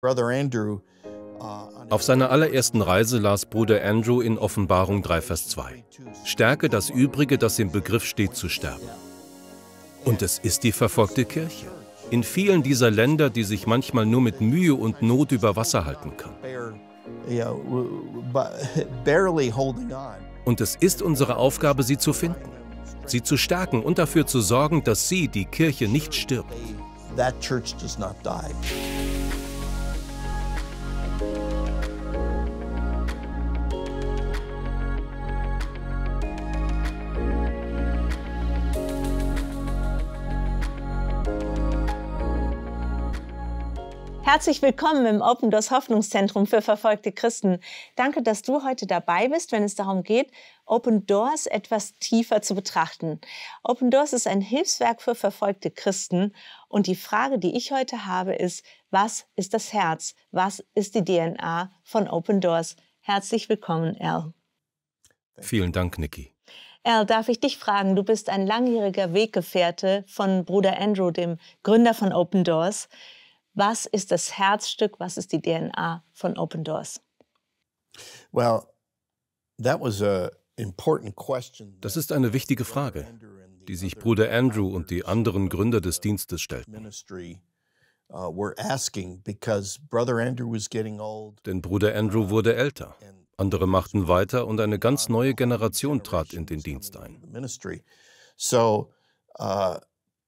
Uh, Auf seiner allerersten Reise las Bruder Andrew in Offenbarung 3, Vers 2. Stärke das Übrige, das im Begriff steht zu sterben. Und es ist die verfolgte Kirche. In vielen dieser Länder, die sich manchmal nur mit Mühe und Not über Wasser halten kann. Und es ist unsere Aufgabe, sie zu finden, sie zu stärken und dafür zu sorgen, dass sie, die Kirche, nicht stirbt. Herzlich willkommen im Open Doors Hoffnungszentrum für verfolgte Christen. Danke, dass du heute dabei bist, wenn es darum geht, Open Doors etwas tiefer zu betrachten. Open Doors ist ein Hilfswerk für verfolgte Christen und die Frage, die ich heute habe, ist, was ist das Herz? Was ist die DNA von Open Doors? Herzlich willkommen, Al. Vielen Dank, Niki. Al, darf ich dich fragen, du bist ein langjähriger Weggefährte von Bruder Andrew, dem Gründer von Open Doors. Was ist das Herzstück, was ist die DNA von Open Doors? Well, that was a important question. Das ist eine wichtige Frage, die sich Bruder Andrew und die anderen Gründer des Dienstes stellten. Uh, Denn Bruder Andrew wurde älter, andere machten weiter und eine ganz neue Generation trat in den Dienst ein.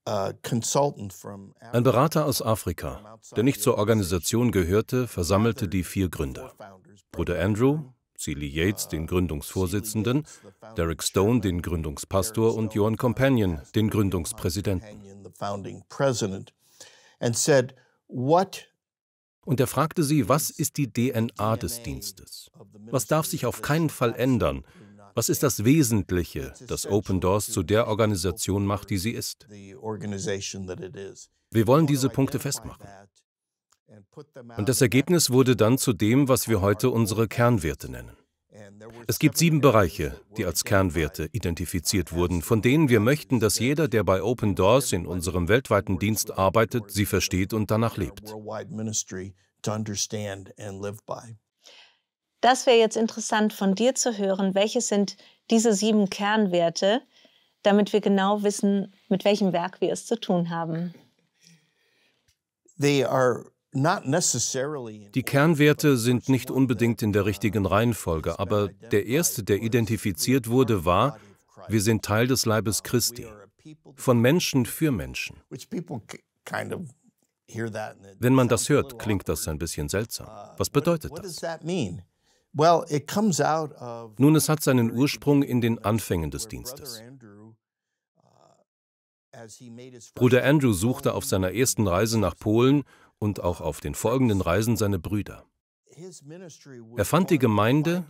Ein Berater aus Afrika, der nicht zur Organisation gehörte, versammelte die vier Gründer. Bruder Andrew, Celie uh, Yates, den Gründungsvorsitzenden, Derek Stone, den Gründungspastor und Johan Companion, den Gründungspräsidenten. Und er fragte sie, was ist die DNA des Dienstes? Was darf sich auf keinen Fall ändern? Was ist das Wesentliche, das Open Doors zu der Organisation macht, die sie ist? Wir wollen diese Punkte festmachen. Und das Ergebnis wurde dann zu dem, was wir heute unsere Kernwerte nennen. Es gibt sieben Bereiche, die als Kernwerte identifiziert wurden, von denen wir möchten, dass jeder, der bei Open Doors in unserem weltweiten Dienst arbeitet, sie versteht und danach lebt. Das wäre jetzt interessant von dir zu hören. Welche sind diese sieben Kernwerte, damit wir genau wissen, mit welchem Werk wir es zu tun haben? Die Kernwerte sind nicht unbedingt in der richtigen Reihenfolge, aber der erste, der identifiziert wurde, war, wir sind Teil des Leibes Christi, von Menschen für Menschen. Wenn man das hört, klingt das ein bisschen seltsam. Was bedeutet das? Nun, es hat seinen Ursprung in den Anfängen des Dienstes. Uh, Bruder Andrew suchte auf seiner ersten Reise nach Polen und auch auf den folgenden Reisen seine Brüder. Er fand die Gemeinde,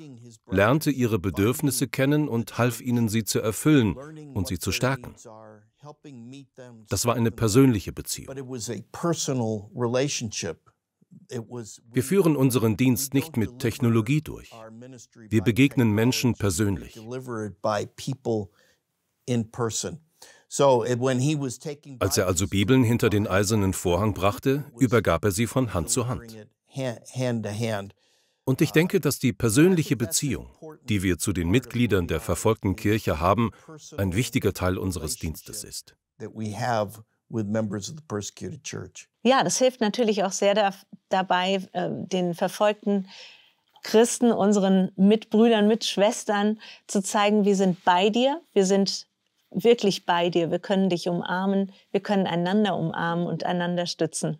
lernte ihre Bedürfnisse kennen und half ihnen, sie zu erfüllen und sie zu stärken. Das war eine persönliche Beziehung. Wir führen unseren Dienst nicht mit Technologie durch. Wir begegnen Menschen persönlich. Als er also Bibeln hinter den uh, eisernen Vorhang brachte, übergab er sie von Hand zu Hand. Und ich uh, denke, dass die persönliche Beziehung, die wir zu den Mitgliedern der verfolgten Kirche haben, ein wichtiger Teil unseres Dienstes ist with members of the persecuted church. Ja, das hilft natürlich auch sehr da, dabei, äh, den verfolgten Christen, unseren Mitbrüdern, Mitschwestern zu zeigen, wir sind bei dir, wir sind wirklich bei dir, wir können dich umarmen, wir können einander umarmen und einander stützen.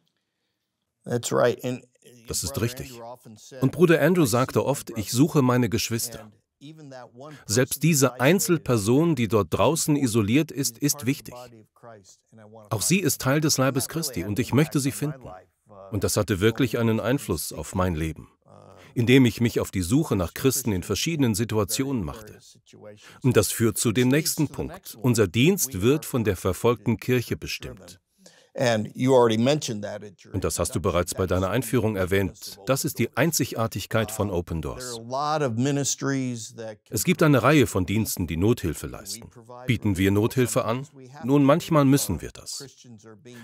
That's right. And das ist richtig. Und Bruder Andrew sagte oft, ich suche meine Geschwister. Selbst diese Einzelperson, die dort draußen isoliert ist, ist wichtig. Auch sie ist Teil des Leibes Christi und ich möchte sie finden. Uh, und das hatte wirklich einen Einfluss auf mein Leben, uh, indem ich mich auf die Suche nach Christen in verschiedenen Situationen machte. Und das führt zu dem nächsten Punkt. Unser Dienst wird von der verfolgten Kirche bestimmt. Und das hast du bereits bei deiner Einführung erwähnt. Das ist die Einzigartigkeit von Open Doors. Es gibt eine Reihe von Diensten, die Nothilfe leisten. Bieten wir Nothilfe an? Nun, manchmal müssen wir das.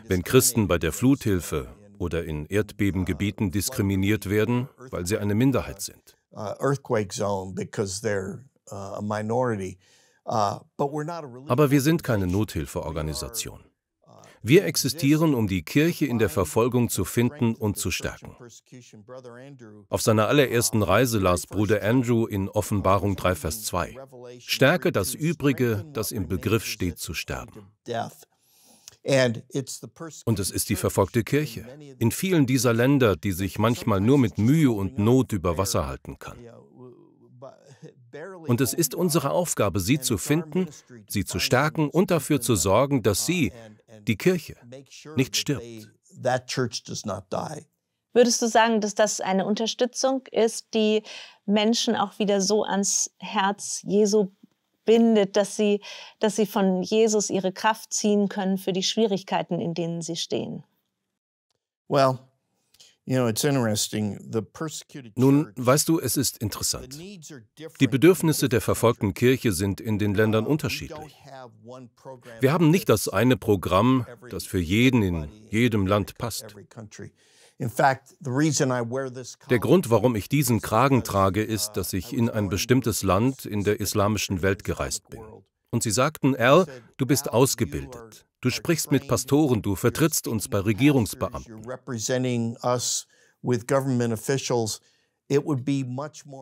Wenn Christen bei der Fluthilfe oder in uh, Erdbebengebieten diskriminiert werden, weil sie eine Minderheit sind. Uh, uh, Aber wir sind keine Nothilfeorganisation. Wir existieren, um die Kirche in der Verfolgung zu finden und zu stärken. Auf seiner allerersten Reise las Bruder Andrew in Offenbarung 3, Vers 2, Stärke das Übrige, das im Begriff steht zu sterben. Und es ist die verfolgte Kirche in vielen dieser Länder, die sich manchmal nur mit Mühe und Not über Wasser halten kann. Und es ist unsere Aufgabe, sie zu finden, sie zu stärken und dafür zu sorgen, dass sie, die Kirche nicht stirbt. Würdest du sagen, dass das eine Unterstützung ist, die Menschen auch wieder so ans Herz Jesu bindet, dass sie, dass sie von Jesus ihre Kraft ziehen können für die Schwierigkeiten, in denen sie stehen? Well, nun, weißt du, es ist interessant. Die Bedürfnisse der verfolgten Kirche sind in den Ländern unterschiedlich. Wir haben nicht das eine Programm, das für jeden in jedem Land passt. Der Grund, warum ich diesen Kragen trage, ist, dass ich uh, in ein bestimmtes Land in der islamischen Welt gereist bin. Und sie sagten, Al, du bist ausgebildet. Du sprichst mit Pastoren, du vertrittst uns bei Regierungsbeamten.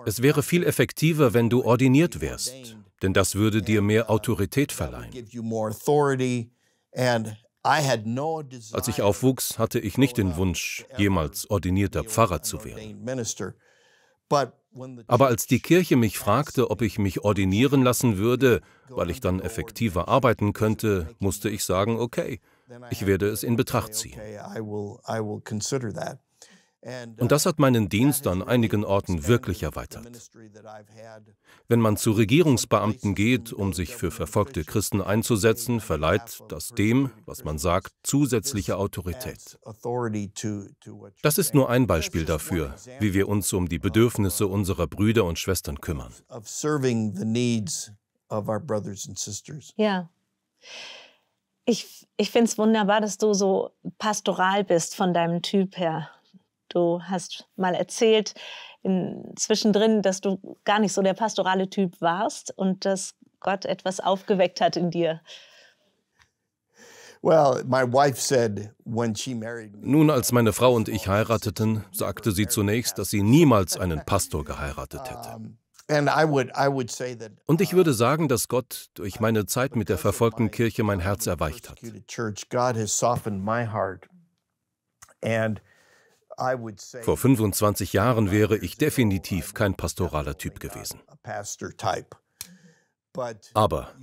Es wäre viel effektiver, wenn du ordiniert wärst, denn das würde dir mehr Autorität verleihen. Als ich aufwuchs, hatte ich nicht den Wunsch, jemals ordinierter Pfarrer zu werden. Aber als die Kirche mich fragte, ob ich mich ordinieren lassen würde, weil ich dann effektiver arbeiten könnte, musste ich sagen, okay, ich werde es in Betracht ziehen. Und das hat meinen Dienst an einigen Orten wirklich erweitert. Wenn man zu Regierungsbeamten geht, um sich für verfolgte Christen einzusetzen, verleiht das dem, was man sagt, zusätzliche Autorität. Das ist nur ein Beispiel dafür, wie wir uns um die Bedürfnisse unserer Brüder und Schwestern kümmern. Ja. Ich, ich finde es wunderbar, dass du so pastoral bist von deinem Typ her. Du hast mal erzählt in, zwischendrin, dass du gar nicht so der pastorale Typ warst und dass Gott etwas aufgeweckt hat in dir. Nun, als meine Frau und ich oh, heirateten, sagte sie zunächst, dass sie niemals einen Pastor geheiratet hätte. Und ich würde sagen, dass Gott durch meine Zeit mit der verfolgten Kirche mein Herz erweicht hat. Vor 25 Jahren wäre ich definitiv kein uh, pastoraler Typ uh, gewesen. Aber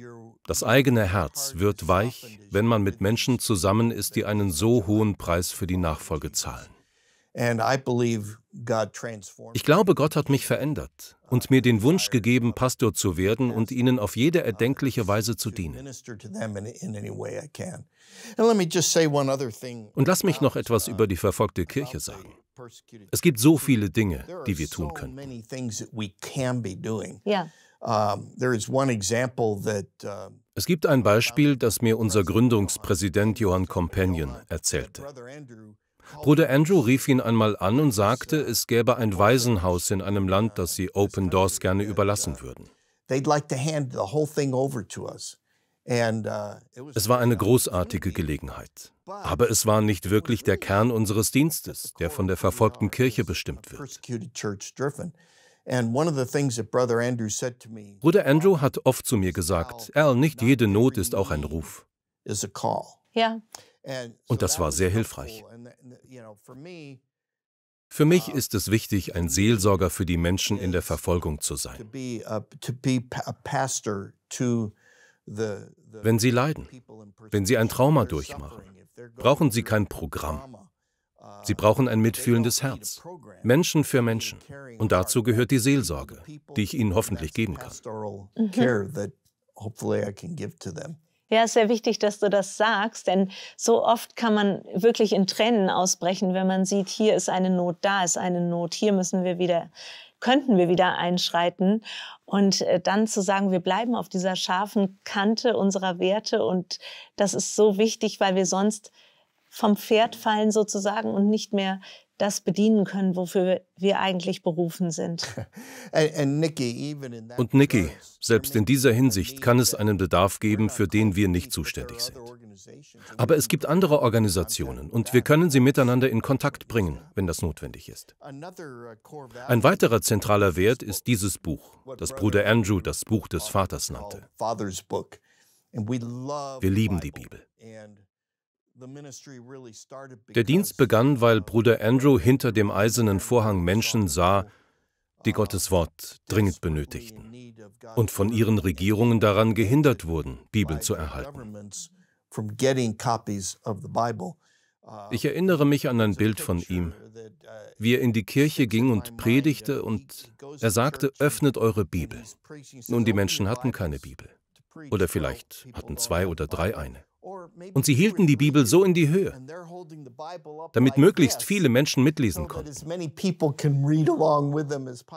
das eigene Herz wird weich, wenn man mit Menschen zusammen ist, die einen so hohen Preis für die Nachfolge zahlen. Ich glaube, Gott hat mich verändert uh, und mir den Wunsch gegeben, Pastor zu werden und ihnen auf jede erdenkliche uh, Weise zu dienen. Und lass mich noch etwas uh, über die verfolgte Kirche sagen. Es gibt so viele Dinge, die wir tun können. Ja. Es gibt ein Beispiel, das mir unser Gründungspräsident Johann Companion erzählte. Bruder Andrew rief ihn einmal an und sagte, es gäbe ein Waisenhaus in einem Land, das sie Open Doors gerne überlassen würden. Uh, es war eine großartige Gelegenheit. Aber es war nicht wirklich der Kern unseres Dienstes, der von der verfolgten Kirche bestimmt wird. Bruder Andrew hat oft zu mir gesagt, Al, nicht jede Not ist auch ein Ruf. Ja. Und das war sehr hilfreich. Für mich ist es wichtig, ein Seelsorger für die Menschen in der Verfolgung zu sein. Wenn sie leiden, wenn sie ein Trauma durchmachen, brauchen sie kein Programm. Uh, sie brauchen ein mitfühlendes Herz, Menschen für Menschen. Und dazu gehört die Seelsorge, die ich ihnen hoffentlich geben kann. Mhm. Ja, ist sehr wichtig, dass du das sagst, denn so oft kann man wirklich in Tränen ausbrechen, wenn man sieht, hier ist eine Not, da ist eine Not, hier müssen wir wieder könnten wir wieder einschreiten und äh, dann zu sagen, wir bleiben auf dieser scharfen Kante unserer Werte und das ist so wichtig, weil wir sonst vom Pferd fallen sozusagen und nicht mehr das bedienen können, wofür wir eigentlich berufen sind. Und Nikki, selbst in dieser Hinsicht kann es einen Bedarf geben, für den wir nicht zuständig sind. Aber es gibt andere Organisationen und wir können sie miteinander in Kontakt bringen, wenn das notwendig ist. Uh, Ein weiterer zentraler Wert ist dieses Buch, das Bruder Andrew das Buch des Vaters nannte. Wir lieben die Bibel. Der Dienst begann, weil Bruder Andrew hinter dem eisernen Vorhang Menschen sah, die Gottes Wort dringend benötigten und von ihren Regierungen daran gehindert wurden, Bibeln zu erhalten. Uh, ich erinnere mich an ein Bild von ihm, uh, wie er in die Kirche ging und uh, predigte und er sagte, öffnet eure Bibel. Nun, die Menschen hatten keine Bibel. Oder vielleicht hatten zwei oder drei eine. Und sie hielten die Bibel so in die Höhe, damit möglichst viele Menschen mitlesen konnten.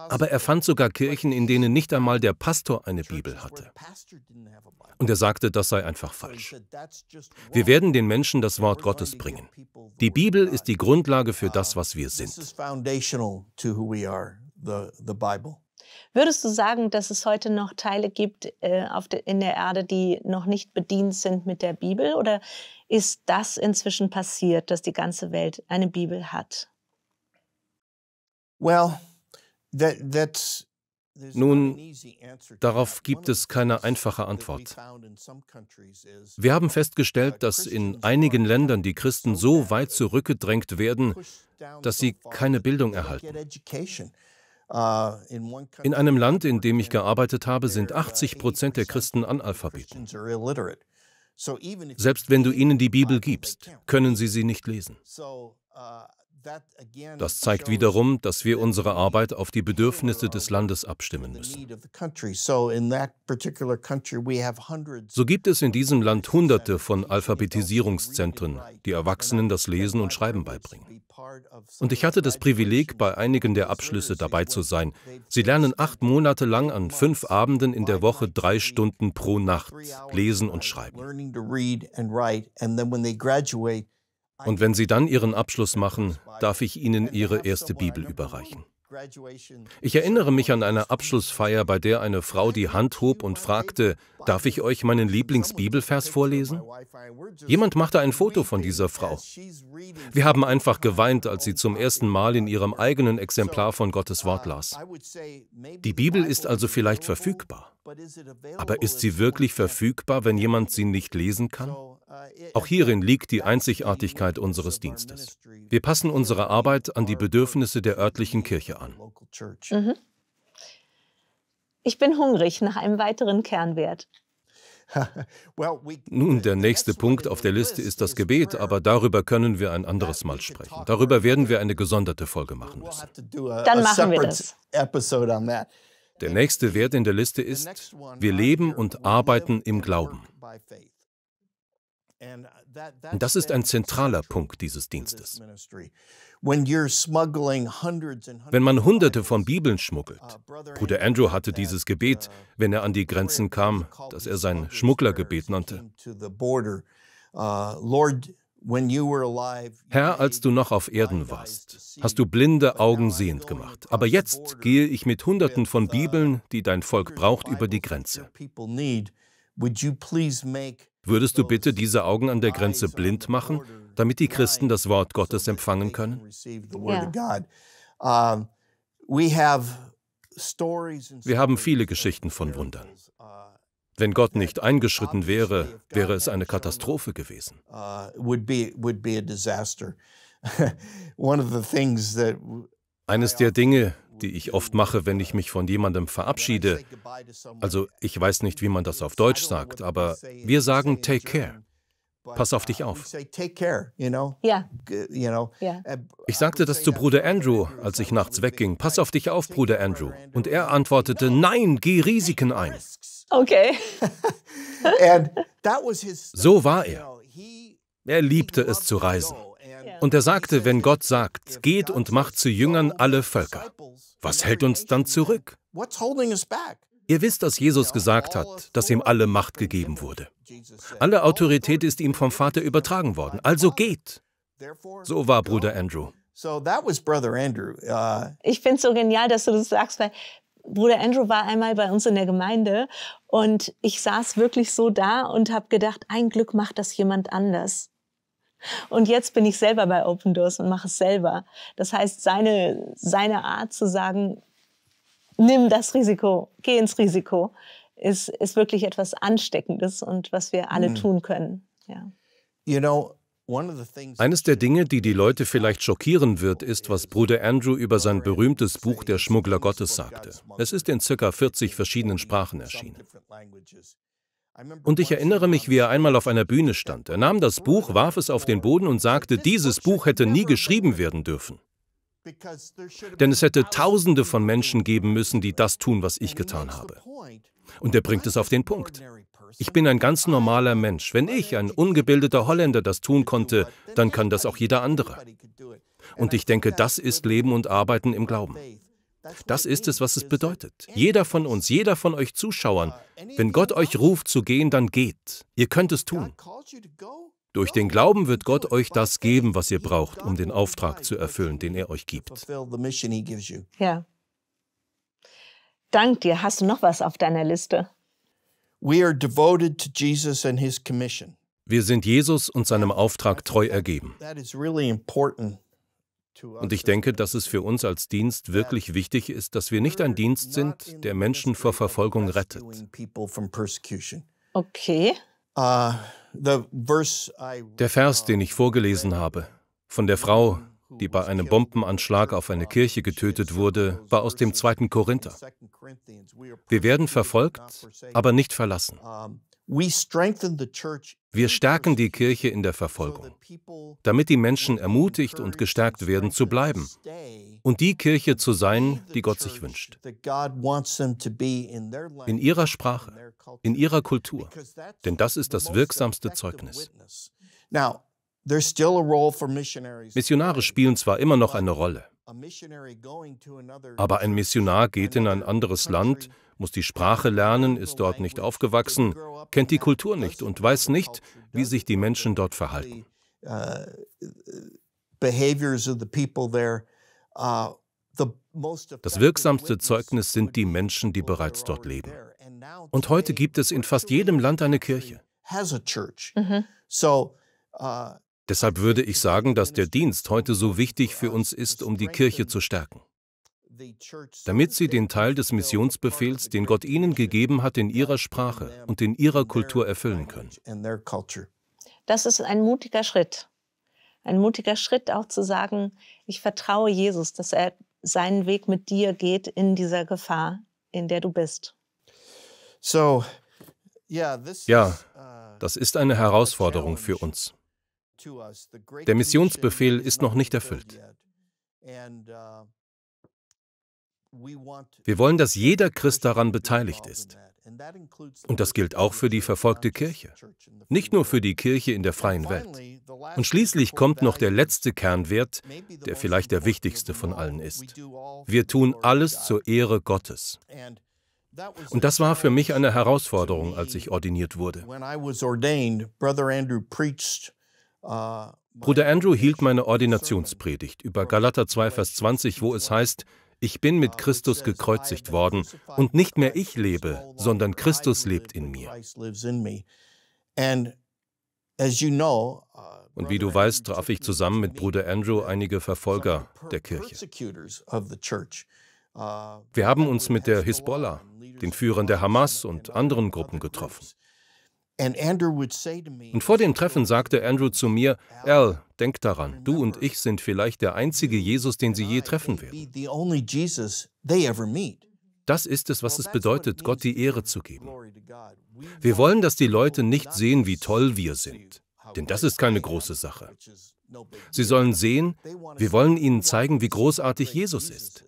Aber er fand sogar Kirchen, in denen nicht einmal der Pastor eine Bibel hatte. Und er sagte, das sei einfach falsch. Wir werden den Menschen das Wort Gottes bringen. Die Bibel ist die Grundlage für das, ah, was wir sind. Würdest du sagen, dass es heute noch Teile gibt äh, auf de, in der Erde, die noch nicht bedient sind mit der Bibel? Oder ist das inzwischen passiert, dass die ganze Welt eine Bibel hat? Well, that, that's nun, darauf gibt es keine einfache Antwort. Wir haben festgestellt, uh, dass in einigen Ländern die Christen so weit zurückgedrängt werden, dass sie keine Bildung erhalten. Äh, in einem Land, in dem ich gearbeitet habe, sind 80 uh, Prozent der Christen Analphabeten. Selbst wenn du ihnen die Bibel gibst, können sie sie nicht lesen. Uh, das zeigt wiederum, dass wir unsere Arbeit auf die Bedürfnisse des Landes abstimmen müssen. So gibt es in diesem Land Hunderte von Alphabetisierungszentren, die Erwachsenen das Lesen und Schreiben beibringen. Und ich hatte das Privileg, bei einigen der Abschlüsse dabei zu sein. Sie lernen acht Monate lang an fünf Abenden in der Woche drei Stunden pro Nacht lesen und schreiben. Und wenn Sie dann Ihren Abschluss machen, darf ich Ihnen Ihre erste Bibel überreichen. Ich erinnere mich an eine Abschlussfeier, bei der eine Frau die Hand hob und fragte, darf ich euch meinen Lieblingsbibelvers vorlesen? Jemand machte ein Foto von dieser Frau. Wir haben einfach geweint, als sie zum ersten Mal in ihrem eigenen Exemplar von Gottes Wort las. Die Bibel ist also vielleicht verfügbar. Aber ist sie wirklich verfügbar, wenn jemand sie nicht lesen kann? Uh, Auch hierin liegt die Einzigartigkeit unseres Dienstes. Wir passen unsere Arbeit an die Bedürfnisse der örtlichen Kirche an. Mhm. Ich bin hungrig nach einem weiteren Kernwert. Nun, der nächste Punkt auf der Liste ist das Gebet, aber darüber können wir ein anderes Mal sprechen. Darüber werden wir eine gesonderte Folge machen müssen. Dann machen wir das. Der nächste Wert in der Liste ist, wir leben und arbeiten im Glauben. Das ist ein zentraler Punkt dieses Dienstes. Wenn man Hunderte von Bibeln schmuggelt, Bruder Andrew hatte dieses Gebet, wenn er an die Grenzen kam, das er sein Schmugglergebet nannte. Herr, als du noch auf Erden warst, hast du blinde Augen sehend gemacht. Aber jetzt gehe ich mit Hunderten von Bibeln, die dein Volk braucht, über die Grenze. Würdest du bitte diese Augen an der Grenze blind machen, damit die Christen das Wort Gottes empfangen können? Ja. Wir haben viele Geschichten von Wundern. Uh, wenn Gott nicht eingeschritten wäre, wäre es eine Katastrophe gewesen. Uh, Eines der Dinge, die ich oft mache, wenn ich mich von jemandem verabschiede, also ich weiß nicht, wie man das auf Deutsch sagt, aber wir sagen Take Care. Pass auf dich auf. Uh, ich sagte das zu Bruder Andrew, als ich nachts wegging. Pass auf dich auf, Bruder Andrew. Und er antwortete, nein, geh Risiken ein. Okay. so war er. Er liebte es zu reisen. Und er sagte, wenn Gott sagt, geht und macht zu Jüngern alle Völker, was hält uns dann zurück? Ihr wisst, dass Jesus gesagt hat, dass ihm alle Macht gegeben wurde. Alle Autorität ist ihm vom Vater übertragen worden. Also geht. So war Bruder Andrew. Uh, ich finde es so genial, dass du das sagst, weil Bruder Andrew war einmal bei uns in der Gemeinde und ich saß wirklich so da und habe gedacht, ein Glück macht das jemand anders. Und jetzt bin ich selber bei Open Doors und mache es selber. Das heißt, seine, seine Art zu sagen, nimm das Risiko, geh ins Risiko, ist, ist wirklich etwas Ansteckendes und was wir alle mm. tun können. Ja. You know, eines der Dinge, die die Leute vielleicht schockieren wird, ist, was Bruder Andrew über sein berühmtes Buch Der Schmuggler Gottes sagte. Es ist in ca. 40 verschiedenen Sprachen erschienen. Und ich erinnere mich, wie er einmal auf einer Bühne stand. Er nahm das Buch, warf es auf den Boden und sagte, dieses Buch hätte nie geschrieben werden dürfen. Denn es hätte Tausende von Menschen geben müssen, die das tun, was ich getan habe. Und er bringt es auf den Punkt. Ich bin ein ganz normaler Mensch. Wenn ich, ein ungebildeter Holländer, das tun konnte, dann kann das auch jeder andere. Und ich denke, das ist Leben und Arbeiten im Glauben. Das ist es, was es bedeutet. Jeder von uns, jeder von euch Zuschauern, wenn Gott euch ruft zu gehen, dann geht. Ihr könnt es tun. Durch den Glauben wird Gott euch das geben, was ihr braucht, um den Auftrag zu erfüllen, den er euch gibt. Ja. Dank dir. Hast du noch was auf deiner Liste? We are devoted to Jesus and his commission. Wir sind Jesus und seinem Auftrag treu ergeben. Und ich denke, dass es für uns als Dienst wirklich wichtig ist, dass wir nicht ein Dienst sind, der Menschen vor Verfolgung rettet. Okay. Uh, der Vers, den ich vorgelesen habe, von der Frau, die bei einem Bombenanschlag auf eine Kirche getötet wurde, war aus dem 2. Korinther. Wir werden verfolgt, aber nicht verlassen. Wir stärken die Kirche in der Verfolgung, damit die Menschen ermutigt und gestärkt werden zu bleiben und die Kirche zu sein, die Gott sich wünscht. In ihrer Sprache, in ihrer Kultur, denn das ist das wirksamste Zeugnis. Missionare spielen zwar immer noch eine Rolle, aber ein Missionar geht in ein anderes Land, muss die Sprache lernen, ist dort nicht aufgewachsen, kennt die Kultur nicht und weiß nicht, wie sich die Menschen dort verhalten. Uh, uh, uh, das wirksamste Zeugnis sind die Menschen, die bereits dort leben. Und heute gibt es in fast jedem Land eine Kirche. Mhm. Deshalb würde ich sagen, dass der Dienst heute so wichtig für uns ist, um die Kirche zu stärken. Damit sie den Teil des Missionsbefehls, den Gott ihnen gegeben hat, in ihrer Sprache und in ihrer Kultur erfüllen können. Das ist ein mutiger Schritt. Ein mutiger Schritt auch zu sagen, ich vertraue Jesus, dass er seinen Weg mit dir geht in dieser Gefahr, in der du bist. ja, uh, das ist eine Herausforderung für uns. Der Missionsbefehl ist noch nicht erfüllt. Uh, Wir wollen, dass jeder Christ daran beteiligt ist. Und das gilt auch für die verfolgte Kirche, nicht nur für die Kirche in der freien Welt. Und schließlich kommt noch der letzte Kernwert, der vielleicht der wichtigste von allen ist. Wir tun alles zur Ehre Gottes. Und das war für mich eine Herausforderung, als ich ordiniert wurde. Bruder Andrew hielt meine Ordinationspredigt über Galater 2, Vers 20, wo es heißt, ich bin mit Christus gekreuzigt worden und nicht mehr ich lebe, sondern Christus lebt in mir. Und wie du weißt, traf ich zusammen mit Bruder Andrew einige Verfolger der Kirche. Wir haben uns mit der Hisbollah, den Führern der Hamas und anderen Gruppen getroffen. Und vor dem Treffen sagte Andrew zu mir, Al, denk daran, du und ich sind vielleicht der einzige Jesus, den sie je treffen werden. Das ist es, was es bedeutet, Gott die Ehre zu geben. Wir wollen, dass die Leute nicht sehen, wie toll wir sind, denn das ist keine große Sache. Sie sollen sehen, wir wollen ihnen zeigen, wie großartig Jesus ist.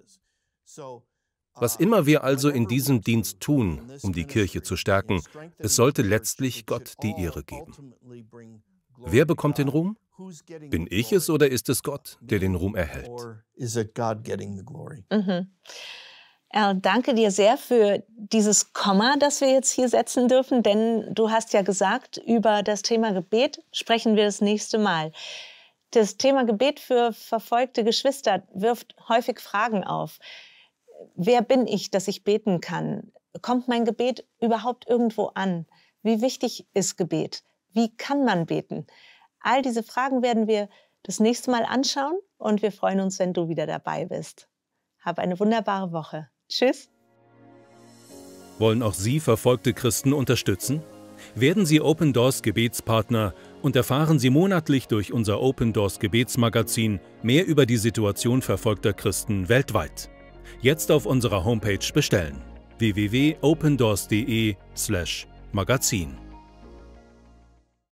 Was immer wir also in diesem Dienst tun, um die Kirche zu stärken, es sollte letztlich Gott die Ehre geben. Wer bekommt den Ruhm? Bin ich es oder ist es Gott, der den Ruhm erhält? Mhm. Al, danke dir sehr für dieses Komma, das wir jetzt hier setzen dürfen, denn du hast ja gesagt, über das Thema Gebet sprechen wir das nächste Mal. Das Thema Gebet für verfolgte Geschwister wirft häufig Fragen auf wer bin ich, dass ich beten kann? Kommt mein Gebet überhaupt irgendwo an? Wie wichtig ist Gebet? Wie kann man beten? All diese Fragen werden wir das nächste Mal anschauen und wir freuen uns, wenn du wieder dabei bist. Hab eine wunderbare Woche. Tschüss. Wollen auch Sie verfolgte Christen unterstützen? Werden Sie Open Doors Gebetspartner und erfahren Sie monatlich durch unser Open Doors Gebetsmagazin mehr über die Situation verfolgter Christen weltweit jetzt auf unserer Homepage bestellen www.opendoors.de/magazin.